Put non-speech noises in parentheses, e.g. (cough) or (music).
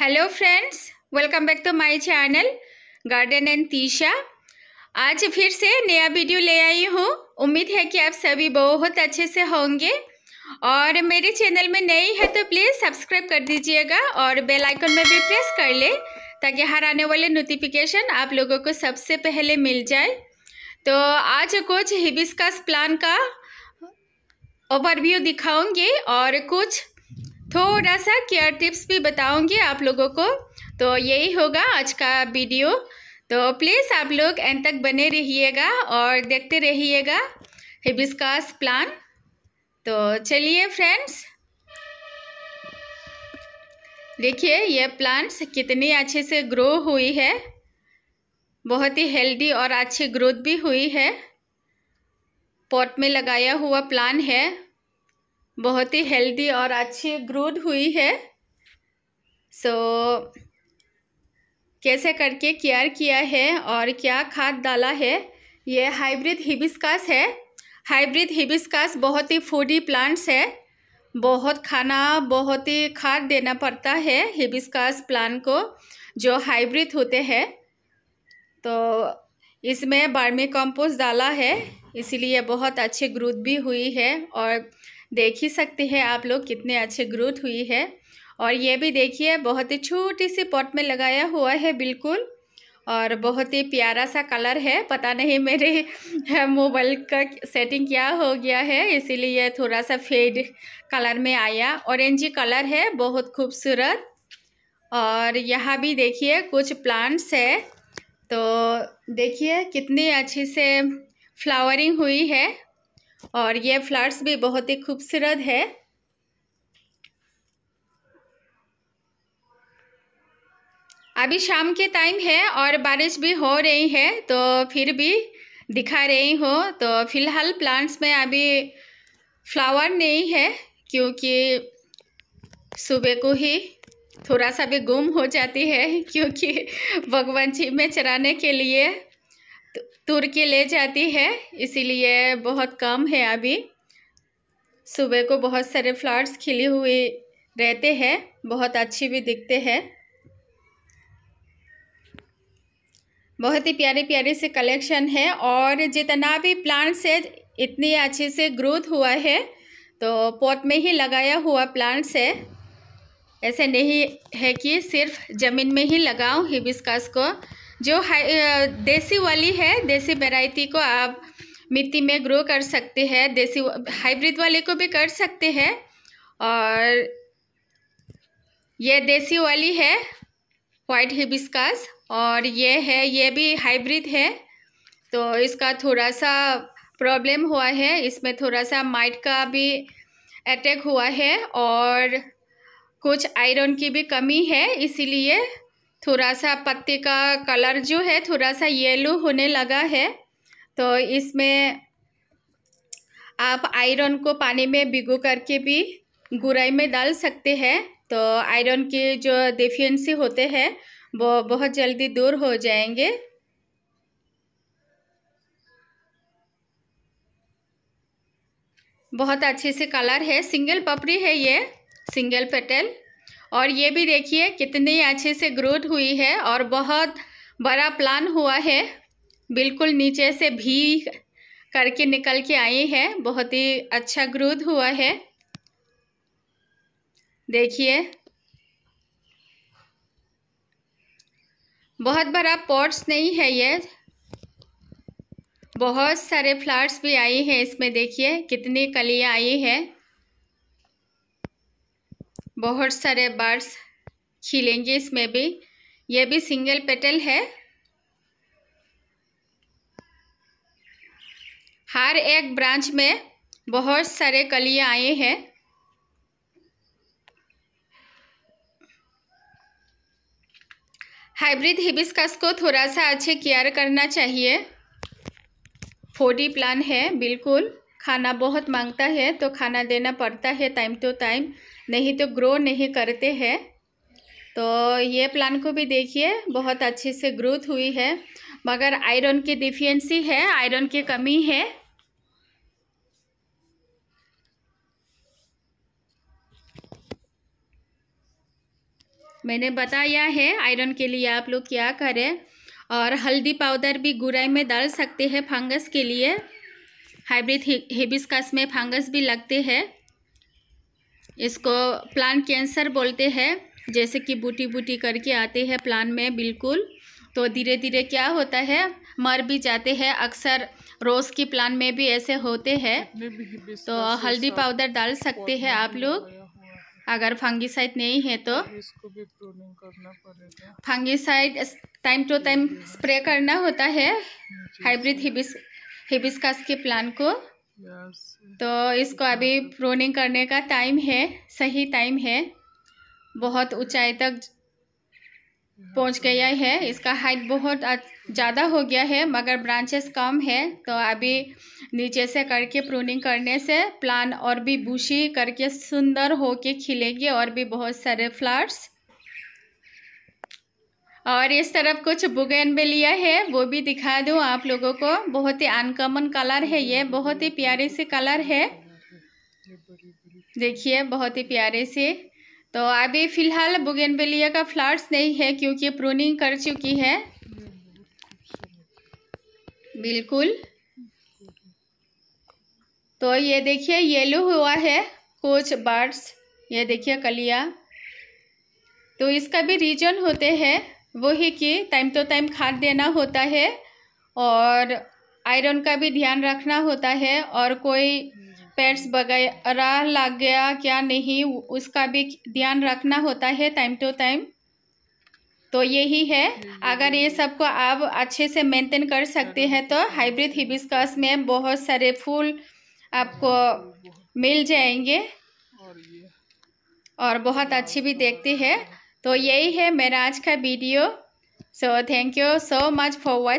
Hello friends welcome back to my channel garden and Tisha आज फिर से नया वीडियो ले आई हूँ उम्मीद है कि आप सभी बहुत अच्छे से होंगे और मेरे चैनल में नई है तो प्लीज़ सब्सक्राइब कर दीजिएगा और बेल आइकन में भी प्रेस कर ले ताकि हर आने वाले नोटिफिकेशन आप लोगों को सबसे पहले मिल जाए तो आज कुछ हिबिस्कस प्लान का ओवरव्यू दिखाऊंगी और कुछ थोड़ा सा केयर टिप्स भी बताऊंगी आप लोगों को तो यही होगा आज का वीडियो तो प्लीज़ आप लोग एंड तक बने रहिएगा और देखते रहिएगा हिबिस्कास प्लान तो चलिए फ्रेंड्स देखिए ये प्लांट्स कितनी अच्छे से ग्रो हुई है बहुत ही हेल्दी और अच्छी ग्रोथ भी हुई है पॉट में लगाया हुआ प्लान है बहुत ही हेल्दी और अच्छी ग्रोथ हुई है सो so, कैसे करके केयर किया है और क्या खाद डाला है ये हाइब्रिड हिबिस्कस है हाइब्रिड हिबिस्कस बहुत ही फूडी प्लांट्स है बहुत खाना बहुत ही खाद देना पड़ता है हिबिस्कस प्लांट को जो हाइब्रिड होते हैं तो इसमें बार्मी कंपोस्ट डाला है इसीलिए बहुत अच्छी ग्रोथ भी हुई है और देख ही सकते हैं आप लोग कितने अच्छे ग्रोथ हुई है और ये भी देखिए बहुत ही छोटी सी पॉट में लगाया हुआ है बिल्कुल और बहुत ही प्यारा सा कलर है पता नहीं मेरे मोबाइल (laughs) का सेटिंग क्या हो गया है इसीलिए थोड़ा सा फेड कलर में आया ऑरेंजी कलर है बहुत खूबसूरत और यहाँ भी देखिए कुछ प्लांट्स है तो देखिए कितनी अच्छी से फ्लावरिंग हुई है और ये फ्लावर्स भी बहुत ही खूबसूरत है अभी शाम के टाइम है और बारिश भी हो रही है तो फिर भी दिखा रही हूँ तो फिलहाल प्लांट्स में अभी फ्लावर नहीं है क्योंकि सुबह को ही थोड़ा सा भी गुम हो जाती है क्योंकि भगवान जी में चराने के लिए तुर्की ले जाती है इसीलिए बहुत कम है अभी सुबह को बहुत सारे फ्लावर्स खिले हुए रहते हैं बहुत अच्छी भी दिखते हैं बहुत ही प्यारे प्यारे से कलेक्शन है और जितना भी प्लांट्स है इतनी अच्छे से ग्रोथ हुआ है तो पॉट में ही लगाया हुआ प्लांट्स है ऐसे नहीं है कि सिर्फ ज़मीन में ही लगाऊं हिबिस्कस को जो देसी वाली है देसी वेराइटी को आप मिट्टी में ग्रो कर सकते हैं देसी हाइब्रिड वाले को भी कर सकते हैं और ये देसी वाली है वाइट हिबिस्कस और ये है ये भी हाइब्रिड है तो इसका थोड़ा सा प्रॉब्लम हुआ है इसमें थोड़ा सा माइट का भी अटैक हुआ है और कुछ आयरन की भी कमी है इसीलिए थोड़ा सा पत्ते का कलर जो है थोड़ा सा येलो होने लगा है तो इसमें आप आयरन को पानी में भिगो करके भी गुराई में डाल सकते हैं तो आयरन के जो डेफिएंसी होते हैं वो बहुत जल्दी दूर हो जाएंगे बहुत अच्छे से कलर है सिंगल पपड़ी है ये सिंगल पेटल और ये भी देखिए कितनी अच्छे से ग्रोथ हुई है और बहुत बड़ा प्लान हुआ है बिल्कुल नीचे से भी करके निकल के आई है बहुत ही अच्छा ग्रोथ हुआ है देखिए बहुत बड़ा पॉट्स नहीं है ये बहुत सारे फ्लावर्स भी आई है इसमें देखिए कितनी कलियाँ आई है बहुत सारे बर्ड्स खिलेंगे इसमें भी ये भी सिंगल पेटल है हर एक ब्रांच में बहुत सारे कलियाँ आए हैं हाइब्रिड हिबिस्कस को थोड़ा सा अच्छे केयर करना चाहिए फोडी प्लान है बिल्कुल खाना बहुत मांगता है तो खाना देना पड़ता है टाइम टू टाइम नहीं तो ग्रो नहीं करते हैं तो ये प्लांट को भी देखिए बहुत अच्छे से ग्रोथ हुई है मगर आयरन की डिफियंसी है आयरन की कमी है मैंने बताया है आयरन के लिए आप लोग क्या करें और हल्दी पाउडर भी गुराई में डाल सकते हैं फंगस के लिए हाइब्रिड हेबिस्कस में फंगस भी लगते हैं इसको प्लांट कैंसर बोलते हैं जैसे कि बूटी बूटी करके आते हैं प्लांट में बिल्कुल तो धीरे धीरे क्या होता है मर भी जाते हैं अक्सर रोज़ की प्लान में भी ऐसे होते हैं तो हल्दी पाउडर डाल सकते हैं आप लोग अगर फंगिसाइड नहीं है तो फंगिसाइड टाइम टू टाइम हाँ। स्प्रे करना होता है हाइब्रिड हिबिस हिबिस्कस के प्लान को तो इसको अभी प्रोनिंग करने का टाइम है सही टाइम है बहुत ऊंचाई तक पहुंच गया है इसका हाइट बहुत ज़्यादा हो गया है मगर ब्रांचेस कम है तो अभी नीचे से करके प्रूनिंग करने से प्लान और भी बूशी करके सुंदर होके खिलेंगे और भी बहुत सारे फ्लावर्स और इस तरफ कुछ बुगेन बेलिया है वो भी दिखा दूँ आप लोगों को बहुत ही अनकॉमन कलर है ये बहुत ही प्यारे से कलर है देखिए बहुत ही प्यारे से तो अभी फ़िलहाल बुगेन बेलिया का फ्लावर्स नहीं है क्योंकि प्रूनिंग कर चुकी है बिल्कुल तो ये देखिए येलो हुआ है कुछ बर्ड्स ये देखिए कलिया तो इसका भी रीजन होते हैं वो है कि टाइम टू टाइम खाद देना होता है और आयरन का भी ध्यान रखना होता है और कोई पेट्स वगैरह लग गया क्या नहीं उसका भी ध्यान रखना होता है टाइम टू टाइम तो यही है अगर ये सबको आप अच्छे से मेंटेन कर सकते हैं तो हाइब्रिड हिबिस्कस में बहुत सारे फूल आपको मिल जाएंगे और बहुत अच्छी भी देखते हैं तो यही है मेरा आज का video so thank you so much for watch